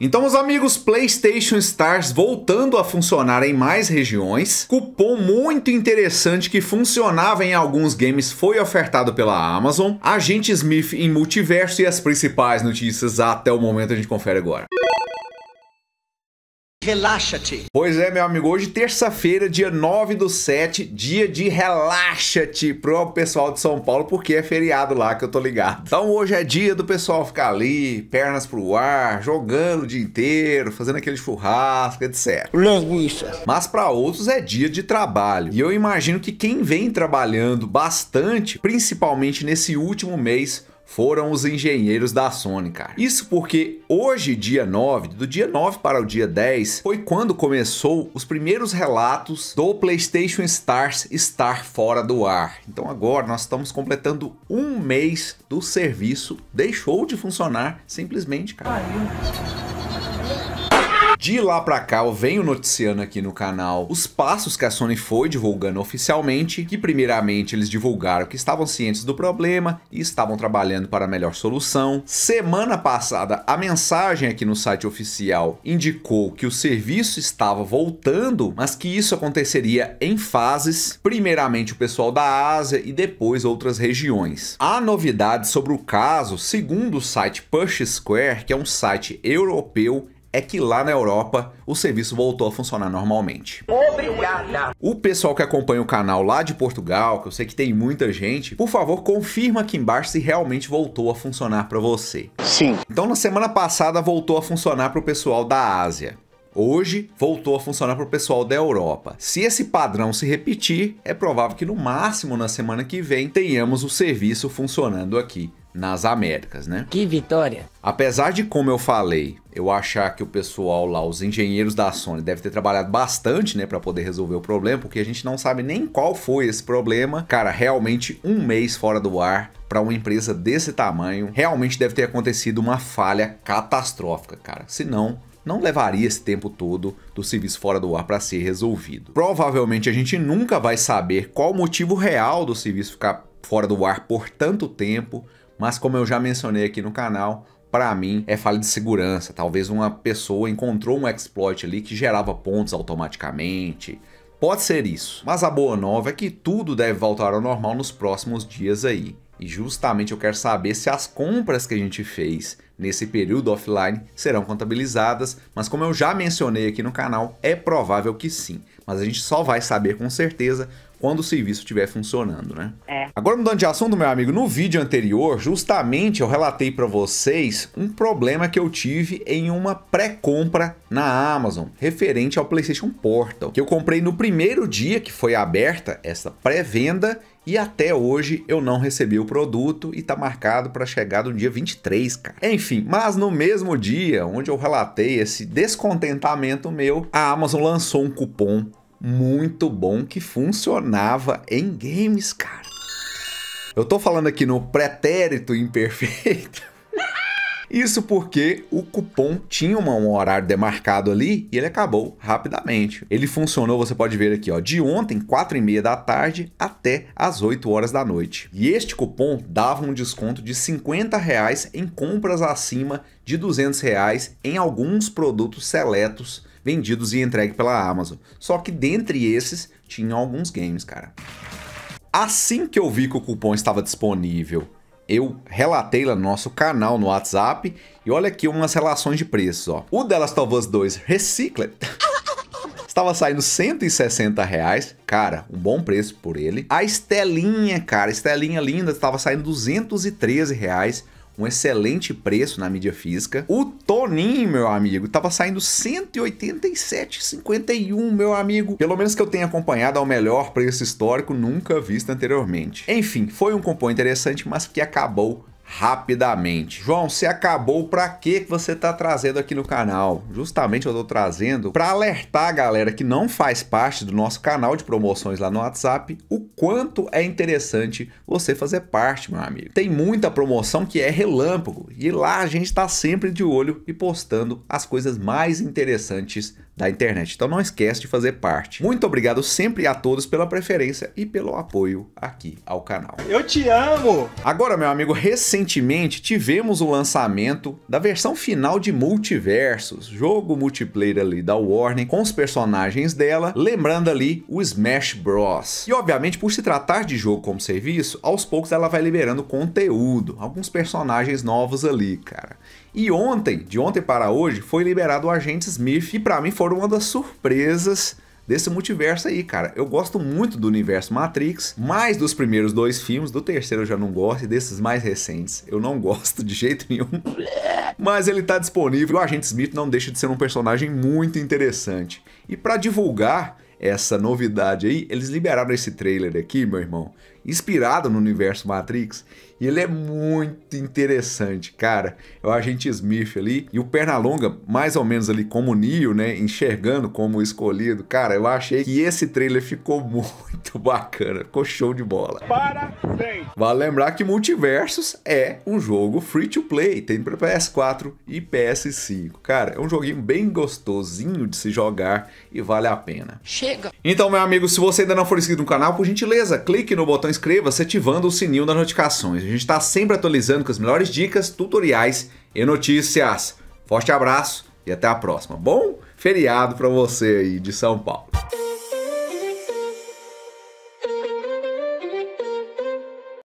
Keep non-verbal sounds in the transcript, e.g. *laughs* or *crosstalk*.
Então, os amigos PlayStation Stars voltando a funcionar em mais regiões, cupom muito interessante que funcionava em alguns games foi ofertado pela Amazon, Agente Smith em multiverso e as principais notícias até o momento a gente confere agora. Relaxa-te. Pois é, meu amigo, hoje terça-feira, dia 9 do 7, dia de relaxa-te pro pessoal de São Paulo, porque é feriado lá que eu tô ligado. Então hoje é dia do pessoal ficar ali, pernas pro ar, jogando o dia inteiro, fazendo aquele churrasco, etc. Linguiça. Mas para outros é dia de trabalho. E eu imagino que quem vem trabalhando bastante, principalmente nesse último mês, foram os engenheiros da Sony, cara. Isso porque hoje, dia 9, do dia 9 para o dia 10, foi quando começou os primeiros relatos do PlayStation Stars estar fora do ar. Então agora nós estamos completando um mês do serviço, deixou de funcionar simplesmente, cara. De lá pra cá, eu venho noticiando aqui no canal os passos que a Sony foi divulgando oficialmente, que primeiramente eles divulgaram que estavam cientes do problema e estavam trabalhando para a melhor solução. Semana passada, a mensagem aqui no site oficial indicou que o serviço estava voltando, mas que isso aconteceria em fases, primeiramente o pessoal da Ásia e depois outras regiões. A novidade sobre o caso, segundo o site Push Square, que é um site europeu é que lá na Europa o serviço voltou a funcionar normalmente. Obrigada! O pessoal que acompanha o canal lá de Portugal, que eu sei que tem muita gente, por favor confirma aqui embaixo se realmente voltou a funcionar para você. Sim. Então na semana passada voltou a funcionar para o pessoal da Ásia. Hoje voltou a funcionar para o pessoal da Europa. Se esse padrão se repetir, é provável que no máximo na semana que vem tenhamos o serviço funcionando aqui nas Américas, né? Que vitória! Apesar de, como eu falei, eu achar que o pessoal lá, os engenheiros da Sony, deve ter trabalhado bastante, né, para poder resolver o problema, porque a gente não sabe nem qual foi esse problema. Cara, realmente um mês fora do ar para uma empresa desse tamanho, realmente deve ter acontecido uma falha catastrófica, cara. Senão, não levaria esse tempo todo do serviço fora do ar para ser resolvido. Provavelmente a gente nunca vai saber qual o motivo real do serviço ficar fora do ar por tanto tempo, mas como eu já mencionei aqui no canal, para mim é falha de segurança. Talvez uma pessoa encontrou um exploit ali que gerava pontos automaticamente. Pode ser isso. Mas a boa nova é que tudo deve voltar ao normal nos próximos dias aí. E justamente eu quero saber se as compras que a gente fez nesse período offline serão contabilizadas, mas como eu já mencionei aqui no canal, é provável que sim. Mas a gente só vai saber com certeza quando o serviço estiver funcionando, né? É. Agora mudando de assunto, meu amigo, no vídeo anterior, justamente eu relatei para vocês um problema que eu tive em uma pré-compra na Amazon, referente ao PlayStation Portal, que eu comprei no primeiro dia que foi aberta essa pré-venda e até hoje eu não recebi o produto e tá marcado para chegar no dia 23, cara. Enfim, mas no mesmo dia onde eu relatei esse descontentamento meu, a Amazon lançou um cupom muito bom que funcionava em games, cara. Eu tô falando aqui no pretérito imperfeito. *laughs* Isso porque o cupom tinha um horário demarcado ali e ele acabou rapidamente. Ele funcionou, você pode ver aqui, ó, de ontem, 4 e meia da tarde até as 8 horas da noite. E este cupom dava um desconto de 50 reais em compras acima de 200 reais em alguns produtos seletos vendidos e entregue pela Amazon. Só que dentre esses tinham alguns games, cara. Assim que eu vi que o cupom estava disponível eu relatei lá no nosso canal no WhatsApp. E olha aqui umas relações de preços, ó. O The Last of Us 2 Recycled estava saindo 160 reais, cara, um bom preço por ele. A Estelinha, cara, Estelinha linda, estava saindo 213 reais um excelente preço na mídia física. O Toninho, meu amigo, tava saindo 187,51, meu amigo. Pelo menos que eu tenha acompanhado ao melhor preço histórico nunca visto anteriormente. Enfim, foi um componente interessante, mas que acabou rapidamente. João, você acabou para que que você tá trazendo aqui no canal? Justamente eu tô trazendo para alertar a galera que não faz parte do nosso canal de promoções lá no WhatsApp o quanto é interessante você fazer parte, meu amigo. Tem muita promoção que é relâmpago e lá a gente está sempre de olho e postando as coisas mais interessantes da internet. Então não esquece de fazer parte. Muito obrigado sempre a todos pela preferência e pelo apoio aqui ao canal. Eu te amo! Agora, meu amigo, recentemente tivemos o lançamento da versão final de Multiversos, jogo multiplayer ali da Warner com os personagens dela, lembrando ali o Smash Bros. E obviamente, por se tratar de jogo como serviço, aos poucos ela vai liberando conteúdo, alguns personagens novos ali, cara. E ontem, de ontem para hoje, foi liberado o Agente Smith e para mim foram foram uma das surpresas desse multiverso aí, cara. Eu gosto muito do universo Matrix, mais dos primeiros dois filmes, do terceiro eu já não gosto, e desses mais recentes eu não *laughs* gosto de jeito nenhum. Mas ele tá disponível o Agente Smith não deixa de ser um personagem muito interessante. E para divulgar essa novidade aí, eles liberaram esse trailer aqui, meu irmão, inspirado no universo Matrix. E ele é muito interessante, cara. É o agente Smith ali. E o Pernalonga, mais ou menos ali como Neo, né? Enxergando como escolhido. Cara, eu achei que esse trailer ficou *laughs* muito bacana. Ficou show de bola. Parabéns! Vale lembrar que Multiversos é um jogo free to play. Tem para PS4 e PS5. Cara, é um joguinho bem gostosinho de se jogar e vale a pena. Chega! Então, meu amigo, se você ainda não for inscrito no canal, por gentileza, clique no botão inscreva-se ativando o sininho das notificações. A gente está sempre atualizando com as melhores dicas, tutoriais e notícias. Forte abraço e até a próxima. Bom feriado para você aí de São Paulo.